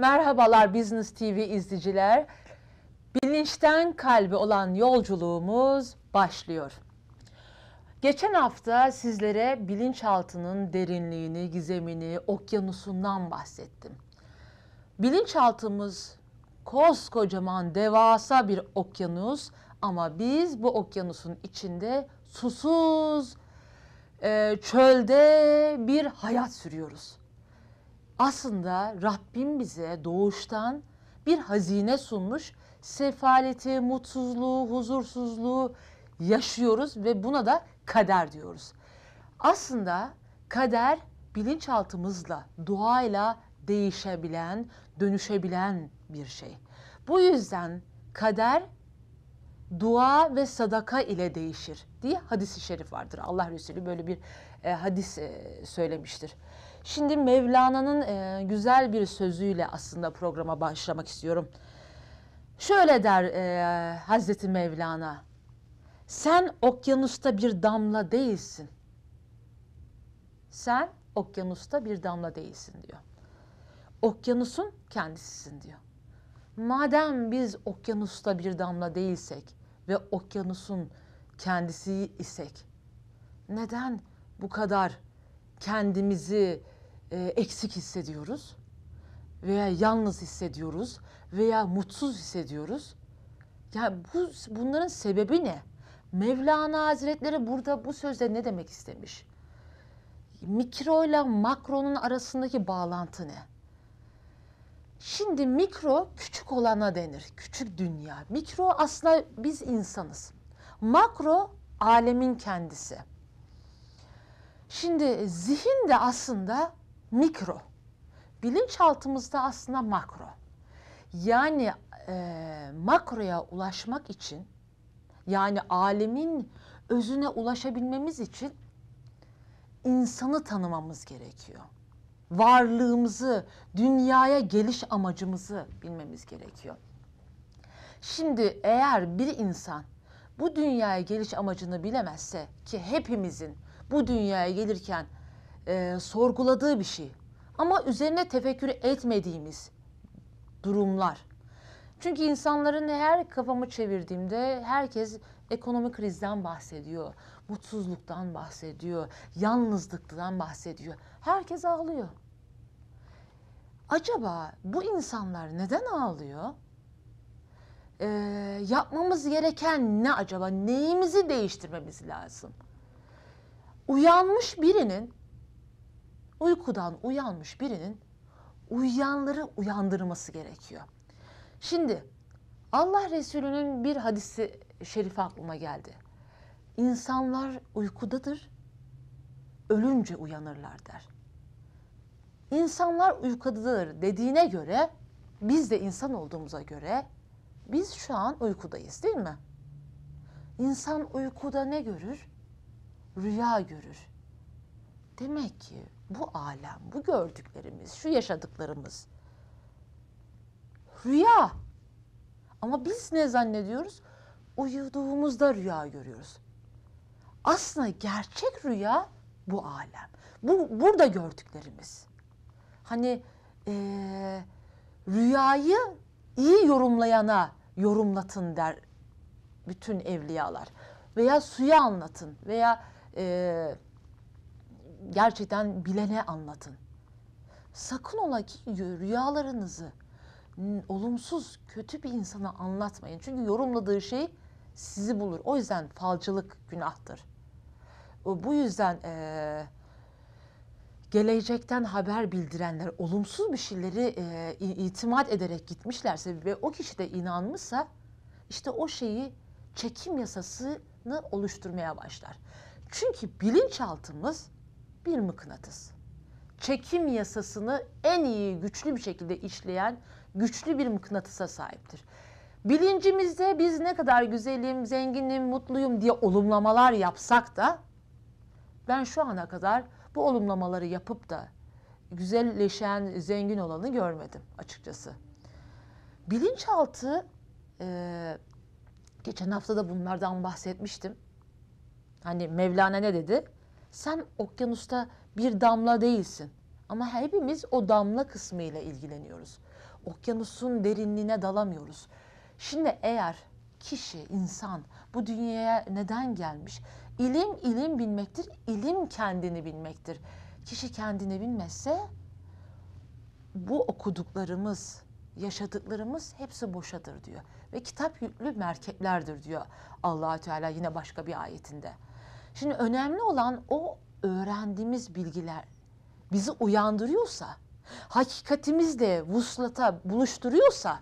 Merhabalar Business TV izleyiciler. Bilinçten kalbi olan yolculuğumuz başlıyor. Geçen hafta sizlere bilinçaltının derinliğini, gizemini, okyanusundan bahsettim. Bilinçaltımız koskocaman devasa bir okyanus ama biz bu okyanusun içinde susuz, e, çölde bir hayat sürüyoruz aslında Rabbim bize doğuştan bir hazine sunmuş. Sefaleti, mutsuzluğu, huzursuzluğu yaşıyoruz ve buna da kader diyoruz. Aslında kader bilinçaltımızla, doğayla değişebilen, dönüşebilen bir şey. Bu yüzden kader dua ve sadaka ile değişir diye hadisi şerif vardır. Allah Resulü böyle bir e, hadis e, söylemiştir. Şimdi Mevlana'nın e, güzel bir sözüyle aslında programa başlamak istiyorum. Şöyle der e, Hazreti Mevlana. Sen okyanusta bir damla değilsin. Sen okyanusta bir damla değilsin diyor. Okyanusun kendisisin diyor. Madem biz okyanusta bir damla değilsek ve okyanusun kendisi isek neden bu kadar kendimizi e, eksik hissediyoruz veya yalnız hissediyoruz veya mutsuz hissediyoruz. Ya yani bu bunların sebebi ne? Mevlana Hazretleri burada bu sözde ne demek istemiş? Mikro ile makronun arasındaki bağlantı ne? Şimdi mikro küçük olana denir. Küçük dünya. Mikro aslında biz insanız. Makro alemin kendisi. Şimdi zihin de aslında mikro. Bilinçaltımızda aslında makro. Yani e, makroya ulaşmak için yani alemin özüne ulaşabilmemiz için insanı tanımamız gerekiyor. Varlığımızı, dünyaya geliş amacımızı bilmemiz gerekiyor. Şimdi eğer bir insan bu dünyaya geliş amacını bilemezse ki hepimizin bu dünyaya gelirken e, sorguladığı bir şey. Ama üzerine tefekkür etmediğimiz durumlar. Çünkü insanların her kafamı çevirdiğimde herkes ekonomi krizden bahsediyor, mutsuzluktan bahsediyor, yalnızlıktan bahsediyor. Herkes ağlıyor. Acaba bu insanlar neden ağlıyor? Ee, yapmamız gereken ne acaba? Neyimizi değiştirmemiz lazım? Uyanmış birinin uykudan uyanmış birinin uyuyanları uyandırması gerekiyor. Şimdi Allah Resulü'nün bir hadisi şerif aklıma geldi. İnsanlar uykudadır, ölünce uyanırlar der. İnsanlar uykudadır dediğine göre, biz de insan olduğumuza göre biz şu an uykudayız değil mi? İnsan uykuda ne görür? Rüya görür. Demek ki bu alem, bu gördüklerimiz, şu yaşadıklarımız rüya. Ama biz ne zannediyoruz? Uyuduğumuzda rüya görüyoruz. Aslında gerçek rüya bu alem. Bu burada gördüklerimiz. Hani ee, rüyayı iyi yorumlayana yorumlatın der bütün evliyalar veya suya anlatın veya e, gerçekten bilene anlatın. Sakın ola ki rüyalarınızı olumsuz, kötü bir insana anlatmayın. Çünkü yorumladığı şey sizi bulur. O yüzden falcılık günahtır. Bu yüzden e, gelecekten haber bildirenler olumsuz bir şeyleri e, itimat ederek gitmişlerse ve o kişi de inanmışsa işte o şeyi çekim yasasını oluşturmaya başlar. Çünkü bilinçaltımız bir mıknatıs. Çekim yasasını en iyi güçlü bir şekilde işleyen güçlü bir mıknatısa sahiptir. Bilincimizde biz ne kadar güzelim, zenginim, mutluyum diye olumlamalar yapsak da ben şu ana kadar bu olumlamaları yapıp da güzelleşen, zengin olanı görmedim açıkçası. Bilinçaltı, e, geçen hafta da bunlardan bahsetmiştim. Hani Mevlana ne dedi? Sen okyanusta bir damla değilsin. Ama hepimiz o damla kısmıyla ilgileniyoruz. Okyanusun derinliğine dalamıyoruz. Şimdi eğer kişi, insan bu dünyaya neden gelmiş? İlim ilim bilmektir, ilim kendini bilmektir. Kişi kendini bilmezse bu okuduklarımız, yaşadıklarımız hepsi boşadır diyor. Ve kitap yüklü merkeplerdir diyor allah Teala yine başka bir ayetinde. Şimdi önemli olan o öğrendiğimiz bilgiler bizi uyandırıyorsa, hakikatimizle vuslata buluşturuyorsa,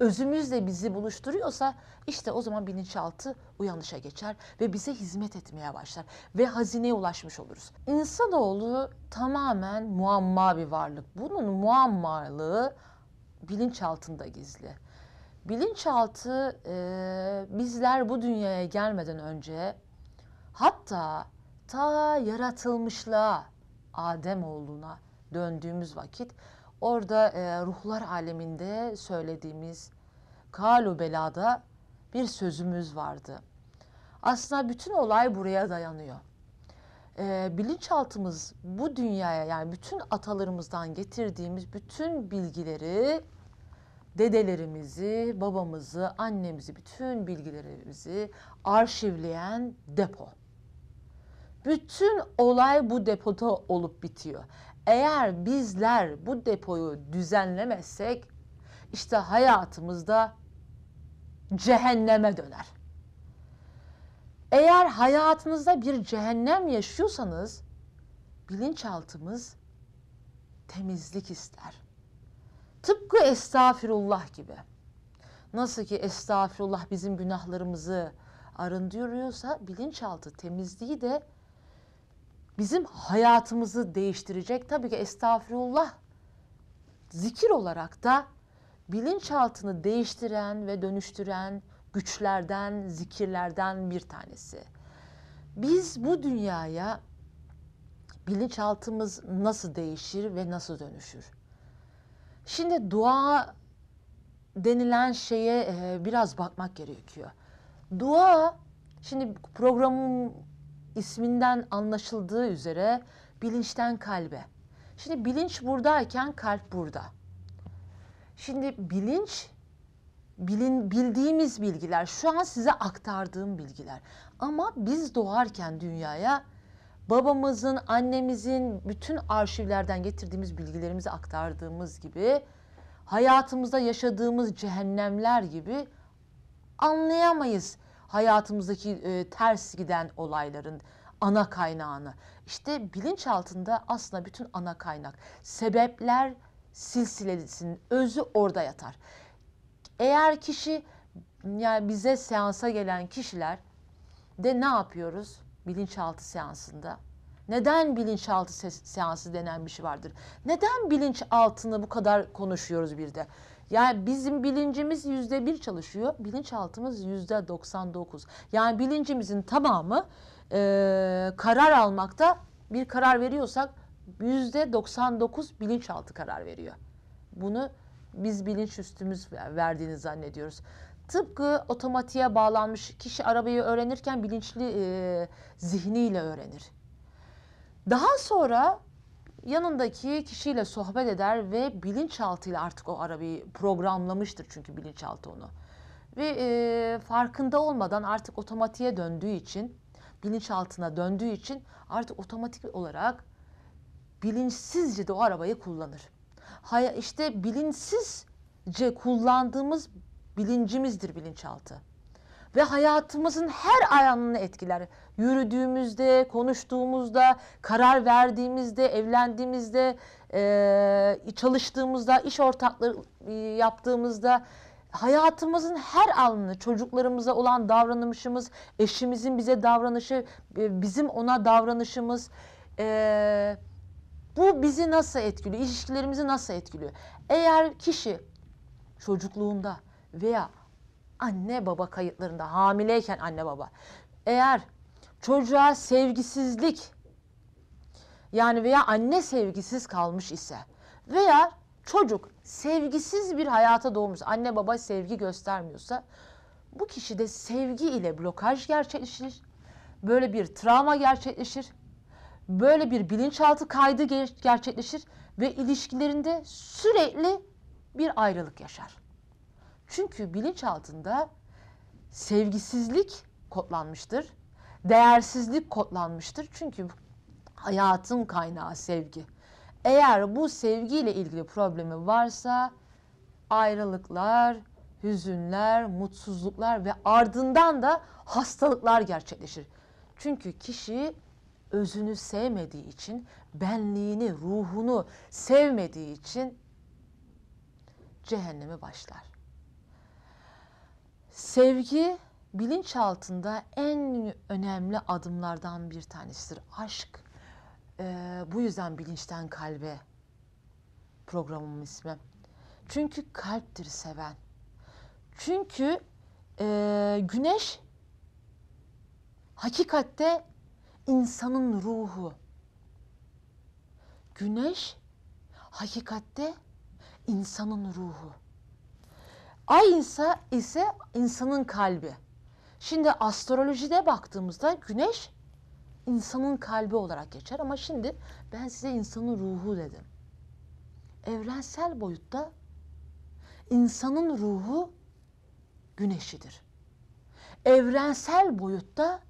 özümüzle bizi buluşturuyorsa işte o zaman bilinçaltı uyanışa geçer ve bize hizmet etmeye başlar ve hazineye ulaşmış oluruz. İnsanoğlu tamamen muamma bir varlık. Bunun muammalığı bilinçaltında gizli. Bilinçaltı e, bizler bu dünyaya gelmeden önce Hatta ta yaratılmışlığa, Adem oğluna döndüğümüz vakit orada e, ruhlar aleminde söylediğimiz kalu belada bir sözümüz vardı. Aslında bütün olay buraya dayanıyor. E, bilinçaltımız bu dünyaya yani bütün atalarımızdan getirdiğimiz bütün bilgileri dedelerimizi, babamızı, annemizi, bütün bilgilerimizi arşivleyen depo. Bütün olay bu depoda olup bitiyor. Eğer bizler bu depoyu düzenlemezsek işte hayatımızda cehenneme döner. Eğer hayatınızda bir cehennem yaşıyorsanız bilinçaltımız temizlik ister. Tıpkı estağfirullah gibi. Nasıl ki estağfirullah bizim günahlarımızı arındırıyorsa bilinçaltı temizliği de bizim hayatımızı değiştirecek tabii ki estağfirullah zikir olarak da bilinçaltını değiştiren ve dönüştüren güçlerden, zikirlerden bir tanesi. Biz bu dünyaya bilinçaltımız nasıl değişir ve nasıl dönüşür? Şimdi dua denilen şeye e, biraz bakmak gerekiyor. Dua, şimdi programın isminden anlaşıldığı üzere bilinçten kalbe. Şimdi bilinç buradayken kalp burada. Şimdi bilinç bilin, bildiğimiz bilgiler, şu an size aktardığım bilgiler. Ama biz doğarken dünyaya babamızın, annemizin bütün arşivlerden getirdiğimiz bilgilerimizi aktardığımız gibi hayatımızda yaşadığımız cehennemler gibi anlayamayız hayatımızdaki e, ters giden olayların ana kaynağını. İşte bilinç altında aslında bütün ana kaynak. Sebepler silsilesinin özü orada yatar. Eğer kişi yani bize seansa gelen kişiler de ne yapıyoruz bilinçaltı seansında? Neden bilinçaltı seansı denen bir şey vardır? Neden bilinçaltını bu kadar konuşuyoruz bir de? Yani bizim bilincimiz yüzde bir çalışıyor. Bilinçaltımız yüzde 99. Yani bilincimizin tamamı e, karar almakta bir karar veriyorsak yüzde 99 bilinçaltı karar veriyor. Bunu biz bilinç üstümüz verdiğini zannediyoruz. Tıpkı otomatiğe bağlanmış kişi arabayı öğrenirken bilinçli e, zihniyle öğrenir. Daha sonra yanındaki kişiyle sohbet eder ve bilinçaltıyla artık o arabayı programlamıştır çünkü bilinçaltı onu. Ve e, farkında olmadan artık otomatiğe döndüğü için, bilinçaltına döndüğü için artık otomatik olarak bilinçsizce de o arabayı kullanır. Hay işte bilinçsizce kullandığımız bilincimizdir bilinçaltı ve hayatımızın her alanını etkiler. Yürüdüğümüzde, konuştuğumuzda, karar verdiğimizde, evlendiğimizde, e, çalıştığımızda, iş ortaklığı e, yaptığımızda hayatımızın her alanını, çocuklarımıza olan davranışımız, eşimizin bize davranışı, e, bizim ona davranışımız, bu bizi nasıl etkiliyor, ilişkilerimizi nasıl etkiliyor? Eğer kişi çocukluğunda veya anne baba kayıtlarında hamileyken anne baba. Eğer çocuğa sevgisizlik yani veya anne sevgisiz kalmış ise veya çocuk sevgisiz bir hayata doğmuş anne baba sevgi göstermiyorsa bu kişide sevgi ile blokaj gerçekleşir. Böyle bir travma gerçekleşir. Böyle bir bilinçaltı kaydı gerçekleşir ve ilişkilerinde sürekli bir ayrılık yaşar. Çünkü bilinç altında sevgisizlik kodlanmıştır. Değersizlik kodlanmıştır. Çünkü hayatın kaynağı sevgi. Eğer bu sevgiyle ilgili problemi varsa ayrılıklar, hüzünler, mutsuzluklar ve ardından da hastalıklar gerçekleşir. Çünkü kişi özünü sevmediği için, benliğini, ruhunu sevmediği için cehenneme başlar. Sevgi bilinç altında en önemli adımlardan bir tanesidir. Aşk. Ee, bu yüzden bilinçten kalbe programımın ismi. Çünkü kalptir seven. Çünkü e, güneş hakikatte insanın ruhu. Güneş hakikatte insanın ruhu. Ay ise, ise insanın kalbi. Şimdi astrolojide baktığımızda güneş insanın kalbi olarak geçer ama şimdi ben size insanın ruhu dedim. Evrensel boyutta insanın ruhu güneşidir. Evrensel boyutta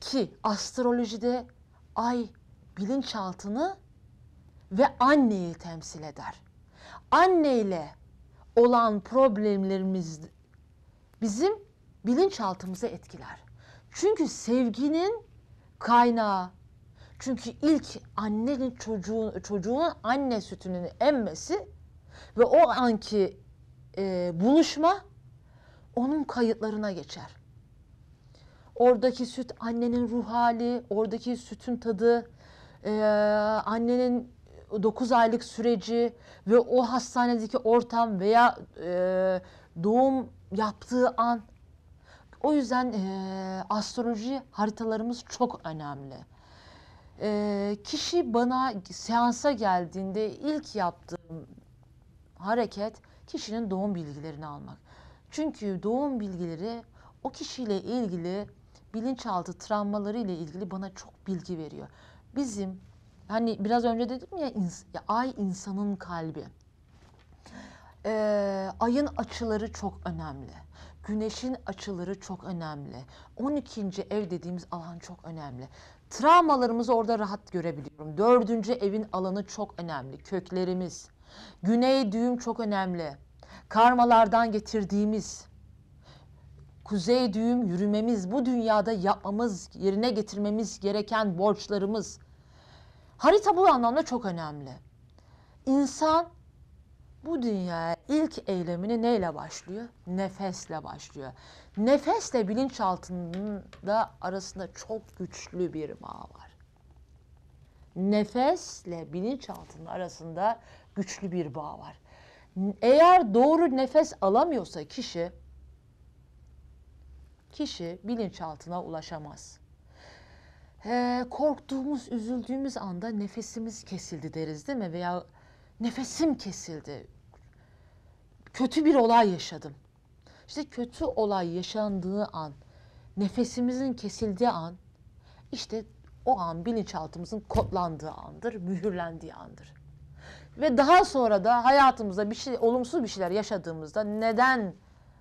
ki astrolojide ay bilinçaltını ve anneyi temsil eder. Anne ile olan problemlerimiz bizim bilinçaltımızı etkiler. Çünkü sevginin kaynağı çünkü ilk annenin çocuğun çocuğun anne sütünün emmesi ve o anki e, buluşma onun kayıtlarına geçer. Oradaki süt annenin ruh hali, oradaki sütün tadı, e, annenin 9 aylık süreci ve o hastanedeki ortam veya e, doğum yaptığı an. O yüzden e, astroloji haritalarımız çok önemli. E, kişi bana seansa geldiğinde ilk yaptığım hareket kişinin doğum bilgilerini almak. Çünkü doğum bilgileri o kişiyle ilgili bilinçaltı travmaları ile ilgili bana çok bilgi veriyor. Bizim hani biraz önce dedim ya, ins ya ay insanın kalbi. Ee, ayın açıları çok önemli. Güneşin açıları çok önemli. 12. ev dediğimiz alan çok önemli. Travmalarımızı orada rahat görebiliyorum. Dördüncü evin alanı çok önemli. Köklerimiz. Güney düğüm çok önemli. Karmalardan getirdiğimiz kuzey düğüm yürümemiz, bu dünyada yapmamız, yerine getirmemiz gereken borçlarımız, Harita bu anlamda çok önemli. İnsan bu dünyaya ilk eylemini neyle başlıyor? Nefesle başlıyor. Nefesle da arasında çok güçlü bir bağ var. Nefesle bilinçaltının arasında güçlü bir bağ var. Eğer doğru nefes alamıyorsa kişi kişi bilinçaltına ulaşamaz e, korktuğumuz, üzüldüğümüz anda nefesimiz kesildi deriz değil mi? Veya nefesim kesildi. Kötü bir olay yaşadım. İşte kötü olay yaşandığı an, nefesimizin kesildiği an, işte o an bilinçaltımızın kodlandığı andır, mühürlendiği andır. Ve daha sonra da hayatımızda bir şey, olumsuz bir şeyler yaşadığımızda neden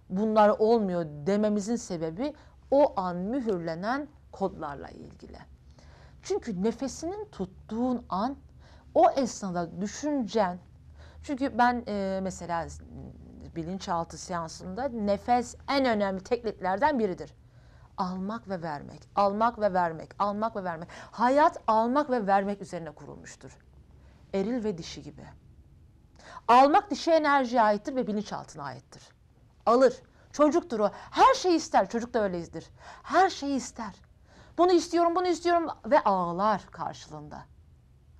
bunlar olmuyor dememizin sebebi o an mühürlenen kodlarla ilgili. Çünkü nefesinin tuttuğun an o esnada düşüncen çünkü ben e, mesela bilinçaltı seansında nefes en önemli tekniklerden biridir. Almak ve vermek, almak ve vermek, almak ve vermek. Hayat almak ve vermek üzerine kurulmuştur. Eril ve dişi gibi. Almak dişi enerjiye aittir ve bilinçaltına aittir. Alır. Çocuktur o. Her şeyi ister. Çocuk da öyleyizdir. Her şeyi ister. Bunu istiyorum, bunu istiyorum ve ağlar karşılığında.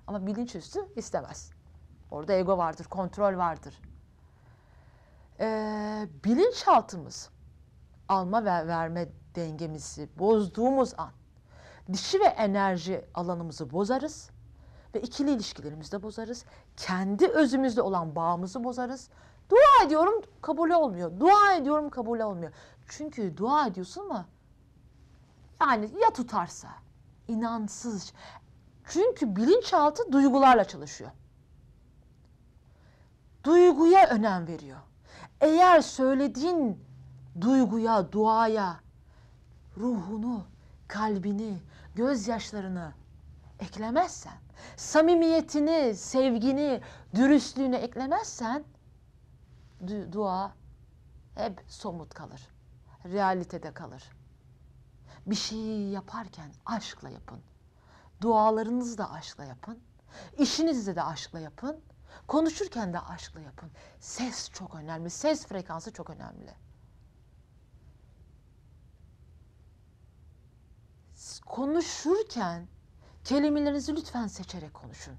Ama bilinçüstü istemez. Orada ego vardır, kontrol vardır. Ee, bilinçaltımız alma ve verme dengemizi bozduğumuz an dişi ve enerji alanımızı bozarız ve ikili ilişkilerimizi de bozarız. Kendi özümüzle olan bağımızı bozarız. Dua ediyorum kabul olmuyor. Dua ediyorum kabul olmuyor. Çünkü dua ediyorsun ama yani ya tutarsa? İnansız. Çünkü bilinçaltı duygularla çalışıyor. Duyguya önem veriyor. Eğer söylediğin duyguya, duaya, ruhunu, kalbini, gözyaşlarını eklemezsen, samimiyetini, sevgini, dürüstlüğünü eklemezsen du dua hep somut kalır. Realitede kalır. Bir şeyi yaparken aşkla yapın. Dualarınızı da aşkla yapın. İşinizi de aşkla yapın. Konuşurken de aşkla yapın. Ses çok önemli. Ses frekansı çok önemli. Konuşurken kelimelerinizi lütfen seçerek konuşun.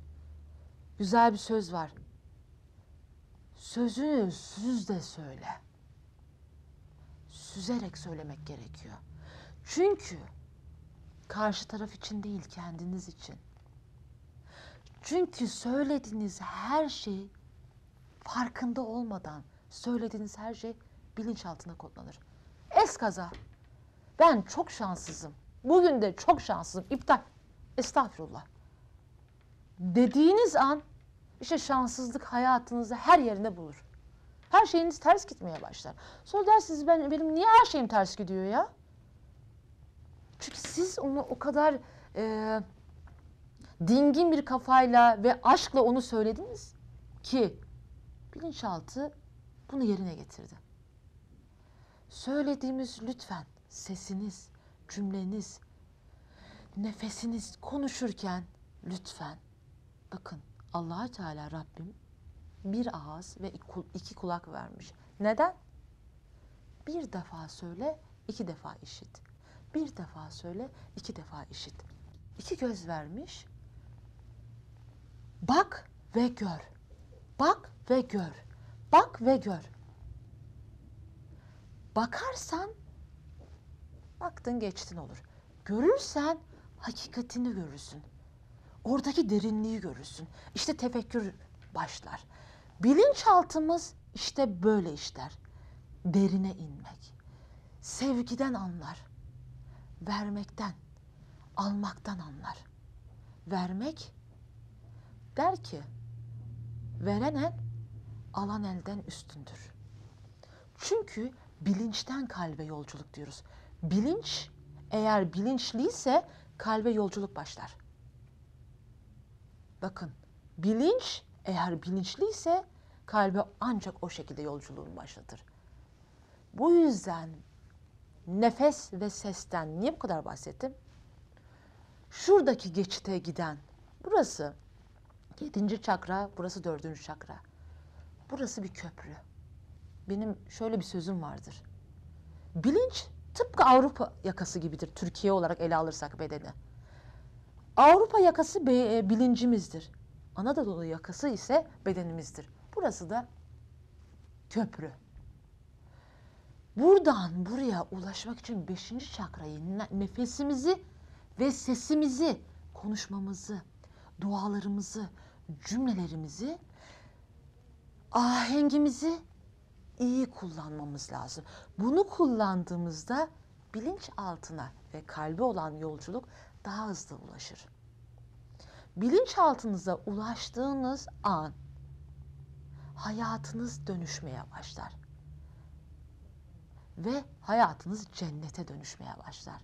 Güzel bir söz var. Sözünü süz de söyle. Süzerek söylemek gerekiyor. Çünkü karşı taraf için değil kendiniz için. Çünkü söylediğiniz her şey farkında olmadan söylediğiniz her şey bilinç altına kodlanır. Eskaza ben çok şanssızım. Bugün de çok şanssızım. İptal. estağfurullah. Dediğiniz an işte şanssızlık hayatınızı her yerine bulur. Her şeyiniz ters gitmeye başlar. Sonra dersiniz ben, benim niye her şeyim ters gidiyor ya? Çünkü siz onu o kadar e, dingin bir kafayla ve aşkla onu söylediniz ki bilinçaltı bunu yerine getirdi. Söylediğimiz lütfen sesiniz, cümleniz, nefesiniz konuşurken lütfen bakın allah Teala Rabbim bir ağız ve iki kulak vermiş. Neden? Bir defa söyle, iki defa işit. Bir defa söyle, iki defa işit. İki göz vermiş. Bak ve gör. Bak ve gör. Bak ve gör. Bakarsan baktın geçtin olur. Görürsen hakikatini görürsün. Oradaki derinliği görürsün. İşte tefekkür başlar. Bilinçaltımız işte böyle işler. Derine inmek. Sevgiden anlar vermekten, almaktan anlar. Vermek der ki veren el alan elden üstündür. Çünkü bilinçten kalbe yolculuk diyoruz. Bilinç eğer bilinçliyse kalbe yolculuk başlar. Bakın bilinç eğer bilinçliyse kalbe ancak o şekilde yolculuğun başlatır. Bu yüzden nefes ve sesten. Niye bu kadar bahsettim? Şuradaki geçite giden burası yedinci çakra, burası dördüncü çakra. Burası bir köprü. Benim şöyle bir sözüm vardır. Bilinç tıpkı Avrupa yakası gibidir. Türkiye olarak ele alırsak bedeni. Avrupa yakası be, e, bilincimizdir. Anadolu yakası ise bedenimizdir. Burası da köprü. Buradan buraya ulaşmak için beşinci çakrayı nefesimizi ve sesimizi, konuşmamızı, dualarımızı, cümlelerimizi, ahengimizi iyi kullanmamız lazım. Bunu kullandığımızda bilinç altına ve kalbe olan yolculuk daha hızlı ulaşır. Bilinç altınıza ulaştığınız an hayatınız dönüşmeye başlar ve hayatınız cennete dönüşmeye başlar.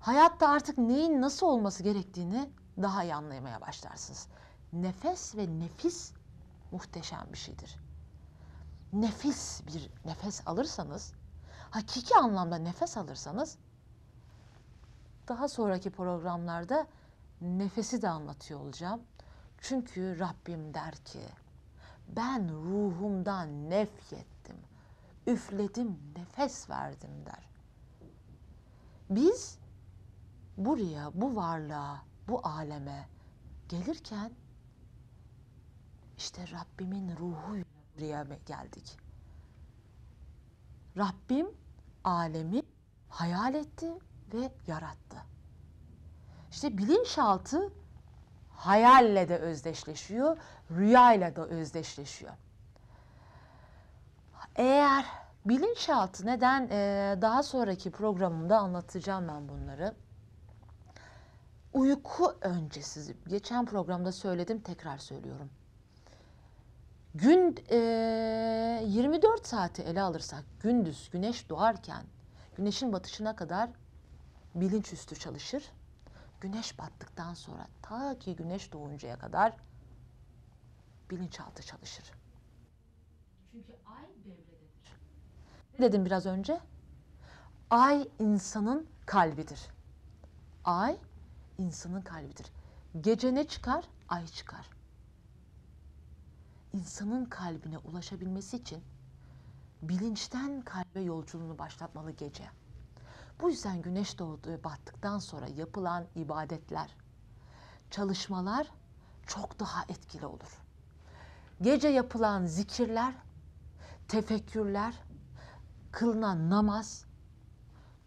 Hayatta artık neyin nasıl olması gerektiğini daha iyi anlamaya başlarsınız. Nefes ve nefis muhteşem bir şeydir. Nefis bir nefes alırsanız, hakiki anlamda nefes alırsanız daha sonraki programlarda nefesi de anlatıyor olacağım. Çünkü Rabbim der ki ben ruhumdan nefyet üfledim, nefes verdim der. Biz buraya, bu varlığa, bu aleme gelirken işte Rabbimin ruhuyla buraya geldik. Rabbim alemi hayal etti ve yarattı. İşte bilinçaltı hayalle de özdeşleşiyor, rüyayla da özdeşleşiyor. Eğer bilinçaltı neden e, daha sonraki programımda anlatacağım ben bunları. Uyku öncesi, geçen programda söyledim tekrar söylüyorum. Gün e, 24 saati ele alırsak gündüz güneş doğarken güneşin batışına kadar bilinç üstü çalışır. Güneş battıktan sonra ta ki güneş doğuncaya kadar bilinçaltı çalışır. dedim biraz önce? Ay insanın kalbidir. Ay insanın kalbidir. Gece ne çıkar? Ay çıkar. İnsanın kalbine ulaşabilmesi için bilinçten kalbe yolculuğunu başlatmalı gece. Bu yüzden güneş doğdu ve battıktan sonra yapılan ibadetler, çalışmalar çok daha etkili olur. Gece yapılan zikirler, tefekkürler, kılınan namaz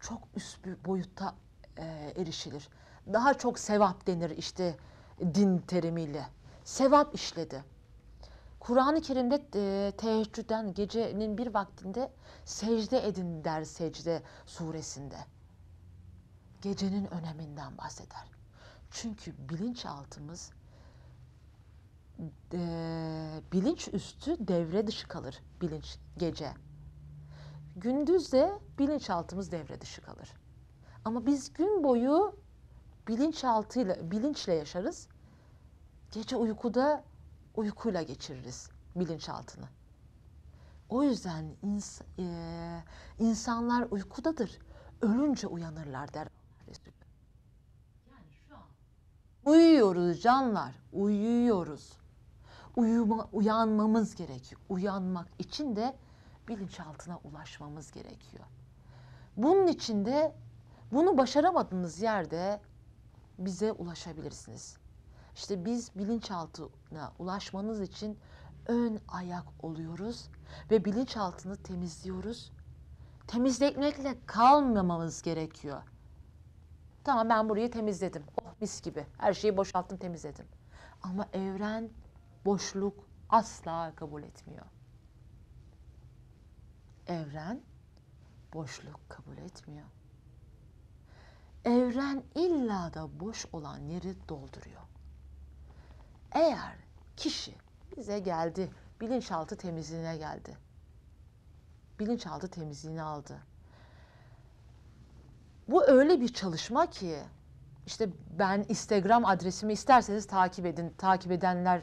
çok üst bir boyutta e, erişilir. Daha çok sevap denir işte din terimiyle. Sevap işledi. Kur'an-ı Kerim'de e, teheccüden gecenin bir vaktinde secde edin der secde suresinde. Gecenin öneminden bahseder. Çünkü bilinçaltımız e, bilinç üstü devre dışı kalır bilinç gece. Gündüz de bilinçaltımız devre dışı kalır. Ama biz gün boyu bilinçaltıyla, bilinçle yaşarız. Gece uykuda uykuyla geçiririz bilinçaltını. O yüzden ins e insanlar uykudadır. Ölünce uyanırlar der Yani şu an uyuyoruz canlar, uyuyoruz. Uyuma, uyanmamız gerekiyor. Uyanmak için de bilinçaltına ulaşmamız gerekiyor. Bunun içinde, bunu başaramadığınız yerde bize ulaşabilirsiniz. İşte biz bilinçaltına ulaşmanız için ön ayak oluyoruz ve bilinçaltını temizliyoruz. Temizletmekle kalmamamız gerekiyor. Tamam ben burayı temizledim. Oh mis gibi. Her şeyi boşalttım temizledim. Ama evren boşluk asla kabul etmiyor. Evren boşluk kabul etmiyor. Evren illa da boş olan yeri dolduruyor. Eğer kişi bize geldi, bilinçaltı temizliğine geldi. Bilinçaltı temizliğini aldı. Bu öyle bir çalışma ki işte ben Instagram adresimi isterseniz takip edin. Takip edenler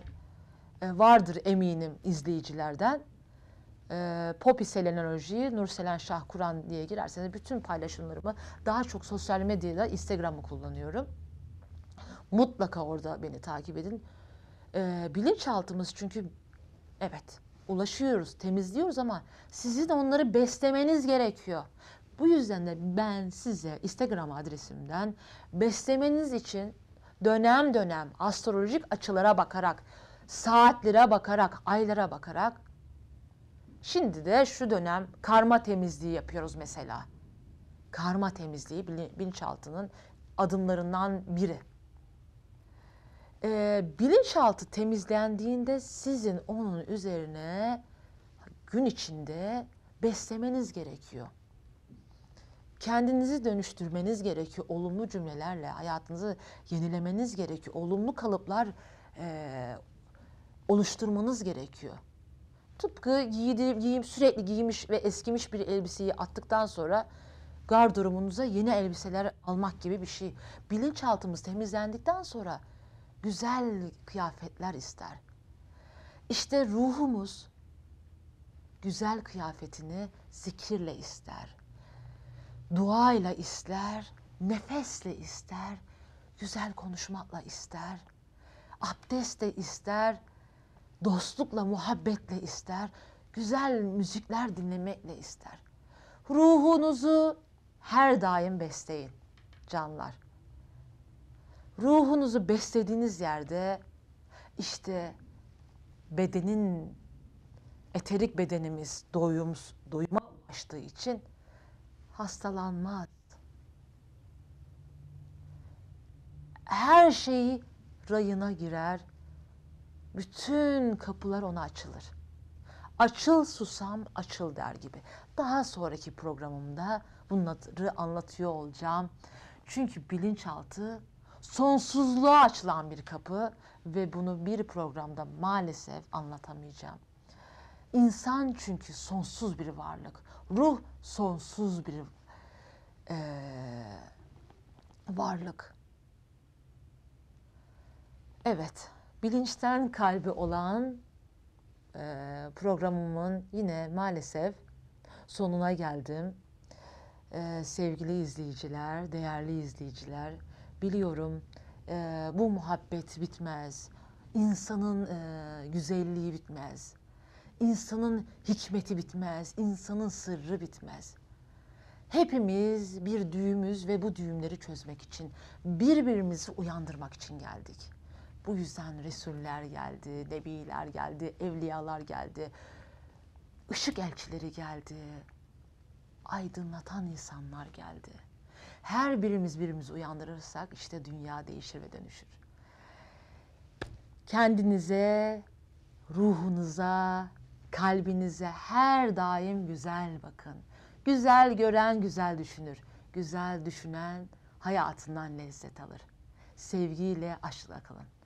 e, vardır eminim izleyicilerden e, ee, Poppy Selenoloji'yi Nurselen Şah Kur'an diye girerseniz bütün paylaşımlarımı daha çok sosyal medyada Instagram'ı kullanıyorum. Mutlaka orada beni takip edin. E, bilinçaltımız çünkü evet ulaşıyoruz, temizliyoruz ama sizi onları beslemeniz gerekiyor. Bu yüzden de ben size Instagram adresimden beslemeniz için dönem dönem astrolojik açılara bakarak, saatlere bakarak, aylara bakarak Şimdi de şu dönem karma temizliği yapıyoruz mesela. Karma temizliği bilinçaltının adımlarından biri. Ee, bilinçaltı temizlendiğinde sizin onun üzerine gün içinde beslemeniz gerekiyor. Kendinizi dönüştürmeniz gerekiyor olumlu cümlelerle, hayatınızı yenilemeniz gerekiyor, olumlu kalıplar e, oluşturmanız gerekiyor. Tıpkı giydiğim, giyim, sürekli giymiş ve eskimiş bir elbiseyi attıktan sonra gardırumunuza yeni elbiseler almak gibi bir şey. Bilinçaltımız temizlendikten sonra güzel kıyafetler ister. İşte ruhumuz güzel kıyafetini zikirle ister. Duayla ister, nefesle ister, güzel konuşmakla ister, abdestle ister, dostlukla, muhabbetle ister, güzel müzikler dinlemekle ister. Ruhunuzu her daim besleyin canlar. Ruhunuzu beslediğiniz yerde işte bedenin eterik bedenimiz doyum, doyuma ulaştığı için hastalanmaz. Her şeyi rayına girer, bütün kapılar ona açılır. Açıl susam açıl der gibi. Daha sonraki programımda bunları anlatıyor olacağım. Çünkü bilinçaltı sonsuzluğa açılan bir kapı ve bunu bir programda maalesef anlatamayacağım. İnsan çünkü sonsuz bir varlık. Ruh sonsuz bir ee, varlık. Evet bilinçten kalbi olan e, programımın yine maalesef sonuna geldim. E, sevgili izleyiciler, değerli izleyiciler, biliyorum e, bu muhabbet bitmez. İnsanın e, güzelliği bitmez. İnsanın hikmeti bitmez, insanın sırrı bitmez. Hepimiz bir düğümüz ve bu düğümleri çözmek için, birbirimizi uyandırmak için geldik. Bu yüzden Resuller geldi, Nebiler geldi, Evliyalar geldi. ışık elçileri geldi. Aydınlatan insanlar geldi. Her birimiz birimizi uyandırırsak işte dünya değişir ve dönüşür. Kendinize, ruhunuza, kalbinize her daim güzel bakın. Güzel gören güzel düşünür. Güzel düşünen hayatından lezzet alır. Sevgiyle aşıla kalın.